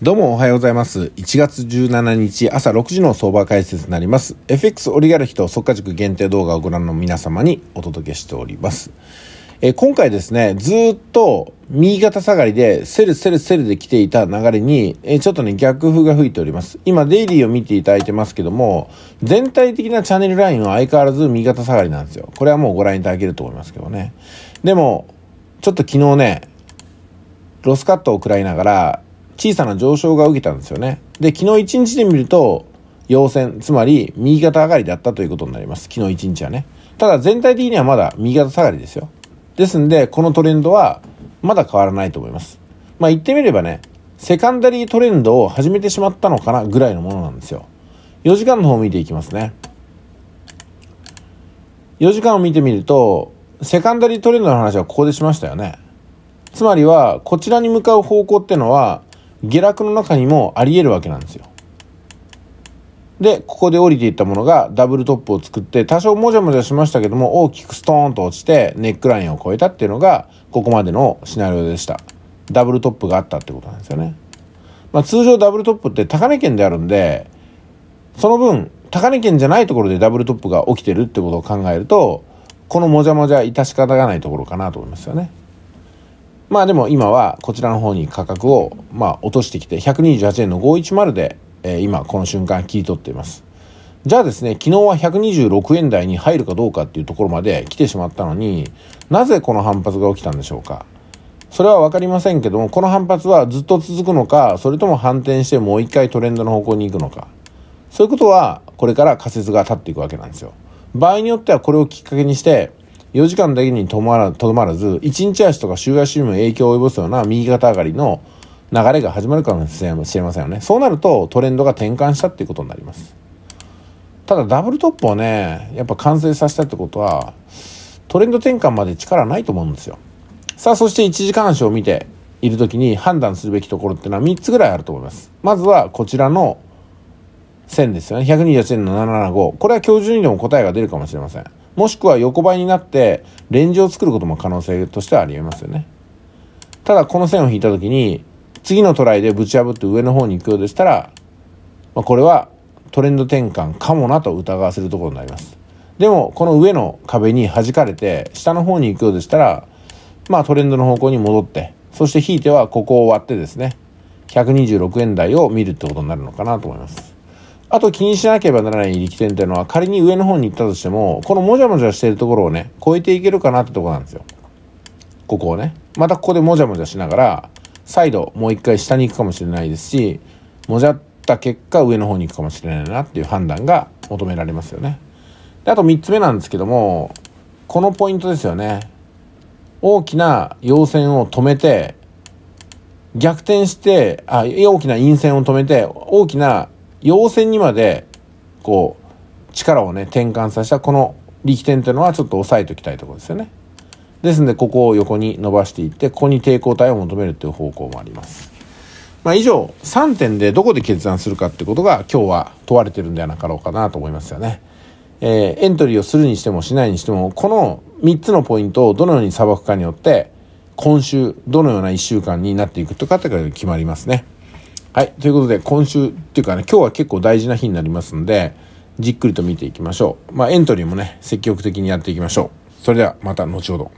どうもおはようございます。1月17日朝6時の相場解説になります。FX オリガルヒと即化塾限定動画をご覧の皆様にお届けしております。え今回ですね、ずっと右肩下がりでセルセルセルで来ていた流れに、えちょっとね逆風が吹いております。今デイリーを見ていただいてますけども、全体的なチャンネルラインは相変わらず右肩下がりなんですよ。これはもうご覧いただけると思いますけどね。でも、ちょっと昨日ね、ロスカットを食らいながら、小さな上昇が受けたんですよね。で、昨日1日で見ると、陽線、つまり右肩上がりだったということになります。昨日1日はね。ただ全体的にはまだ右肩下がりですよ。ですんで、このトレンドはまだ変わらないと思います。まあ言ってみればね、セカンダリートレンドを始めてしまったのかなぐらいのものなんですよ。4時間の方を見ていきますね。4時間を見てみると、セカンダリートレンドの話はここでしましたよね。つまりは、こちらに向かう方向ってのは、下落の中にもあり得るわけなんですよ。で、ここで降りていったものがダブルトップを作って、多少もじゃもじゃしましたけども、大きくストーンと落ちて、ネックラインを超えたっていうのが、ここまでのシナリオでした。ダブルトップがあったってことなんですよね。まあ、通常ダブルトップって高値圏であるんで、その分、高値圏じゃないところでダブルトップが起きてるってことを考えると、このもじゃもじゃ致し方がないところかなと思いますよね。まあでも今はこちらの方に価格をまあ落としてきて128円の510で、えー、今この瞬間切り取っています。じゃあですね、昨日は126円台に入るかどうかっていうところまで来てしまったのに、なぜこの反発が起きたんでしょうか。それはわかりませんけども、この反発はずっと続くのか、それとも反転してもう一回トレンドの方向に行くのか。そういうことは、これから仮説が立っていくわけなんですよ。場合によってはこれをきっかけにして、4時間だけにとどまらとどまらず、1日足とか週足にも影響を及ぼすような右肩上がりの流れが始まるかもしれませんよね。そうなるとトレンドが転換したっていうことになります。ただダブルトップをね、やっぱ完成させたってことは、トレンド転換まで力ないと思うんですよ。さあ、そして1時間足を見ているときに判断するべきところっていうのは3つぐらいあると思います。まずはこちらの線ですよね。128円の775。これは今日中にでも答えが出るかもしれません。もしくは横ばいになってレンジを作ることも可能性としてはありえますよね。ただこの線を引いた時に次のトライでぶち破って上の方に行くようでしたら、まあ、これはトレンド転換かもなと疑わせるところになります。でもこの上の壁に弾かれて下の方に行くようでしたら、まあトレンドの方向に戻って、そして引いてはここを割ってですね、126円台を見るってことになるのかなと思います。あと気にしなければならない力点っていうのは仮に上の方に行ったとしても、このもじゃもじゃしているところをね、超えていけるかなってとこなんですよ。ここをね。またここでもじゃもじゃしながら、再度もう一回下に行くかもしれないですし、もじゃった結果上の方に行くかもしれないなっていう判断が求められますよね。であと三つ目なんですけども、このポイントですよね。大きな陽線を止めて、逆転して、あ、大きな陰線を止めて、大きな陽線にまで、こう、力をね、転換させたこの力点というのはちょっと押さえておきたいところですよね。ですので、ここを横に伸ばしていって、ここに抵抗体を求めるっていう方向もあります。まあ、以上、3点でどこで決断するかってことが今日は問われてるんではなかろうかなと思いますよね。えー、エントリーをするにしてもしないにしても、この3つのポイントをどのようにさばくかによって、今週、どのような1週間になっていくとかって決まりますね。はい。ということで、今週っていうかね、今日は結構大事な日になりますので、じっくりと見ていきましょう。まあ、エントリーもね、積極的にやっていきましょう。それでは、また後ほど。